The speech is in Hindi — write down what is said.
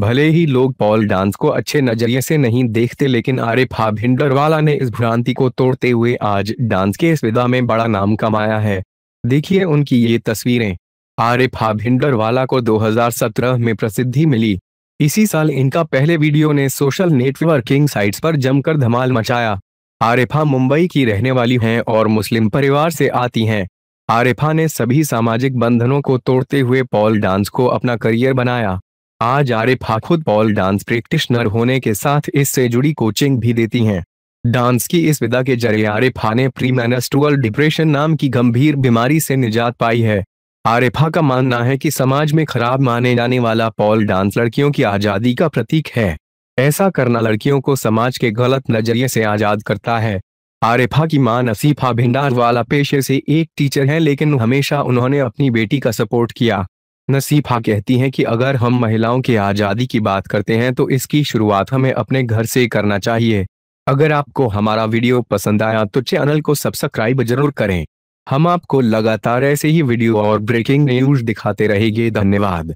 भले ही लोग पॉल डांस को अच्छे नजरिए से नहीं देखते लेकिन आरिफ हाभिंडरवाला ने इस भ्रांति को तोड़ते हुए आज डांस के इस विधा में बड़ा नाम कमाया है देखिए उनकी ये तस्वीरें आरिफ हाभिंडरवाला को 2017 में प्रसिद्धि मिली इसी साल इनका पहले वीडियो ने सोशल नेटवर्किंग साइट्स पर जमकर धमाल मचाया आरिफा मुंबई की रहने वाली हैं और मुस्लिम परिवार से आती हैं आरिफा ने सभी सामाजिक बंधनों को तोड़ते हुए पॉल डांस को अपना करियर बनाया आज आरिफा खुद पॉल डांस प्रैक्टिशनर होने के साथ इससे जुड़ी कोचिंग भी देती हैं डांस की इस विधा के जरिए आरिफा ने प्रीमेनस्ट्रुअल डिप्रेशन नाम की गंभीर बीमारी से निजात पाई है आरिफा का मानना है कि समाज में खराब माने जाने वाला पॉल डांस लड़कियों की आज़ादी का प्रतीक है ऐसा करना लड़कियों को समाज के गलत नजरिए से आज़ाद करता है आरिफा की मां नसीफा भिंडार वाला पेशे से एक टीचर हैं लेकिन हमेशा उन्होंने अपनी बेटी का सपोर्ट किया नसीफा कहती हैं कि अगर हम महिलाओं की आज़ादी की बात करते हैं तो इसकी शुरुआत हमें अपने घर से करना चाहिए अगर आपको हमारा वीडियो पसंद आया तो चैनल को सब्सक्राइब जरूर करें हम आपको लगातार ऐसे ही वीडियो और ब्रेकिंग न्यूज दिखाते रहेंगे धन्यवाद